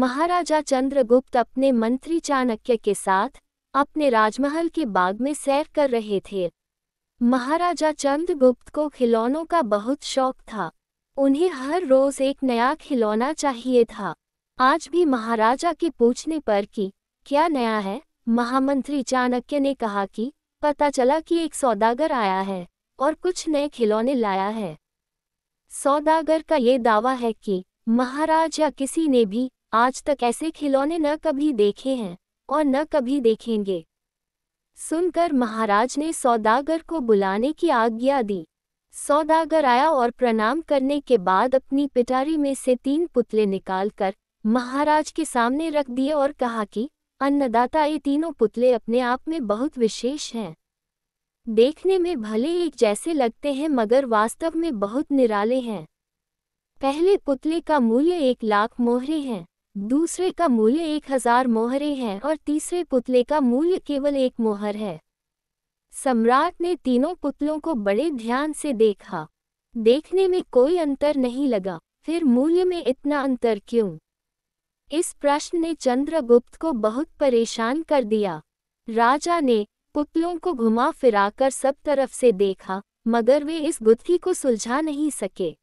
महाराजा चंद्रगुप्त अपने मंत्री चाणक्य के साथ अपने राजमहल के बाग में सैर कर रहे थे महाराजा चंद्रगुप्त को खिलौनों का बहुत शौक था उन्हें हर रोज एक नया खिलौना चाहिए था आज भी महाराजा के पूछने पर कि क्या नया है महामंत्री चाणक्य ने कहा कि पता चला कि एक सौदागर आया है और कुछ नए खिलौने लाया है सौदागर का ये दावा है कि महाराज या किसी ने भी आज तक ऐसे खिलौने न कभी देखे हैं और न कभी देखेंगे सुनकर महाराज ने सौदागर को बुलाने की आज्ञा दी सौदागर आया और प्रणाम करने के बाद अपनी पिटारी में से तीन पुतले निकालकर महाराज के सामने रख दिए और कहा कि अन्नदाता ये तीनों पुतले अपने आप में बहुत विशेष हैं देखने में भले एक जैसे लगते हैं मगर वास्तव में बहुत निराले हैं पहले पुतले का मूल्य एक लाख मोहरे हैं दूसरे का मूल्य एक हजार मोहरे हैं और तीसरे पुतले का मूल्य केवल एक मोहर है सम्राट ने तीनों पुतलों को बड़े ध्यान से देखा देखने में कोई अंतर नहीं लगा फिर मूल्य में इतना अंतर क्यों इस प्रश्न ने चंद्रगुप्त को बहुत परेशान कर दिया राजा ने पुतलों को घुमा फिराकर सब तरफ से देखा मगर वे इस गुत्थी को सुलझा नहीं सके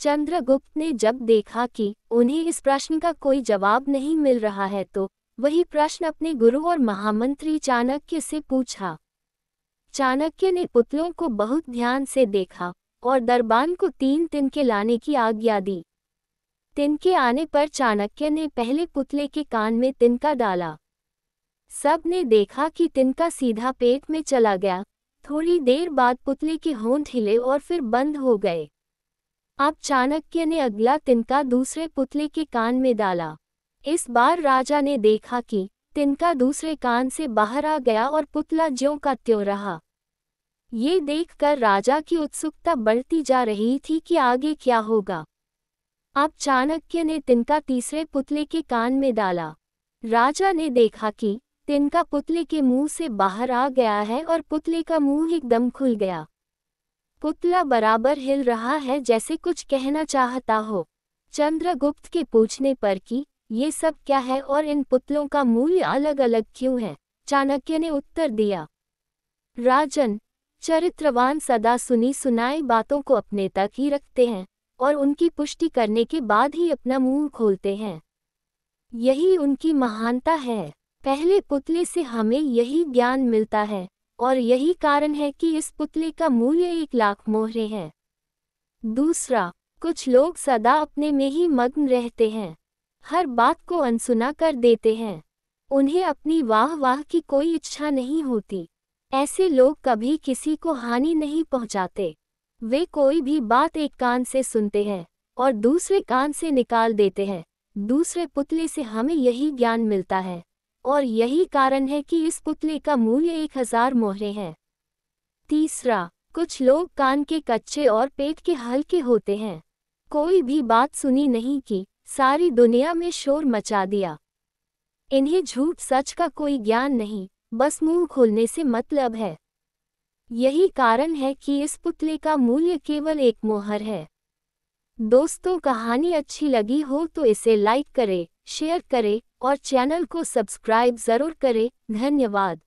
चंद्रगुप्त ने जब देखा कि उन्हें इस प्रश्न का कोई जवाब नहीं मिल रहा है तो वही प्रश्न अपने गुरु और महामंत्री चाणक्य से पूछा चाणक्य ने पुतलों को बहुत ध्यान से देखा और दरबान को तीन तिनके लाने की आज्ञा दी तिनके आने पर चाणक्य ने पहले पुतले के कान में तिनका डाला सब ने देखा कि तिनका सीधा पेट में चला गया थोड़ी देर बाद पुतले के होंठ हिले और फिर बंद हो गए अब चाणक्य ने अगला तिनका दूसरे पुतले के कान में डाला इस बार राजा ने देखा कि तिनका दूसरे कान से बाहर आ गया और पुतला ज्यों का त्यों रहा ये देखकर राजा की उत्सुकता बढ़ती जा रही थी कि आगे क्या होगा अब चाणक्य ने तिनका तीसरे पुतले के कान में डाला राजा ने देखा कि तिनका पुतले के मुंह से बाहर आ गया है और पुतले का मुंह एकदम खुल गया पुतला बराबर हिल रहा है जैसे कुछ कहना चाहता हो चंद्रगुप्त के पूछने पर कि ये सब क्या है और इन पुतलों का मूल्य अलग अलग क्यों है चाणक्य ने उत्तर दिया राजन चरित्रवान सदा सुनी सुनाई बातों को अपने तक ही रखते हैं और उनकी पुष्टि करने के बाद ही अपना मुंह खोलते हैं यही उनकी महानता है पहले पुतले से हमें यही ज्ञान मिलता है और यही कारण है कि इस पुतले का मूल्य एक लाख मोहरे हैं दूसरा कुछ लोग सदा अपने में ही मग्न रहते हैं हर बात को अनसुना कर देते हैं उन्हें अपनी वाह वाह की कोई इच्छा नहीं होती ऐसे लोग कभी किसी को हानि नहीं पहुंचाते वे कोई भी बात एक कान से सुनते हैं और दूसरे कान से निकाल देते हैं दूसरे पुतले से हमें यही ज्ञान मिलता है और यही कारण है कि इस पुतले का मूल्य एक हजार मोहरे हैं तीसरा कुछ लोग कान के कच्चे और पेट के हल्के होते हैं कोई भी बात सुनी नहीं की सारी दुनिया में शोर मचा दिया इन्हें झूठ सच का कोई ज्ञान नहीं बस मुंह खोलने से मतलब है यही कारण है कि इस पुतले का मूल्य केवल एक मोहर है दोस्तों कहानी अच्छी लगी हो तो इसे लाइक करें शेयर करें और चैनल को सब्सक्राइब ज़रूर करें धन्यवाद